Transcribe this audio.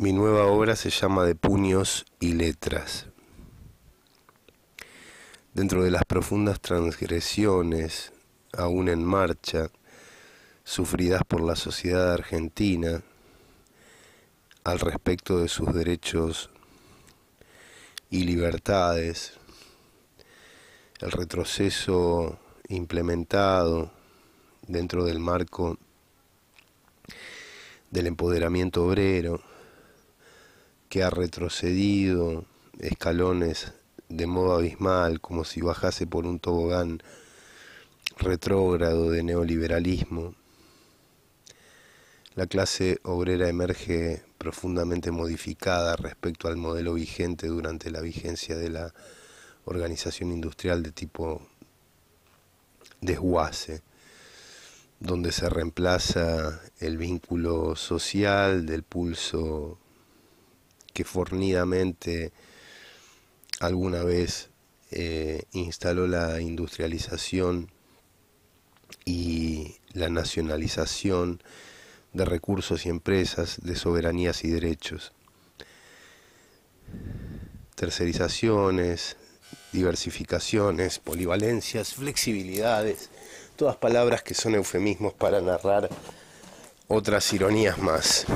Mi nueva obra se llama De puños y letras. Dentro de las profundas transgresiones, aún en marcha, sufridas por la sociedad argentina al respecto de sus derechos y libertades, el retroceso implementado dentro del marco del empoderamiento obrero, que ha retrocedido escalones de modo abismal, como si bajase por un tobogán retrógrado de neoliberalismo. La clase obrera emerge profundamente modificada respecto al modelo vigente durante la vigencia de la organización industrial de tipo desguace, donde se reemplaza el vínculo social del pulso que fornidamente alguna vez eh, instaló la industrialización y la nacionalización de recursos y empresas, de soberanías y derechos. Tercerizaciones, diversificaciones, polivalencias, flexibilidades, todas palabras que son eufemismos para narrar otras ironías más.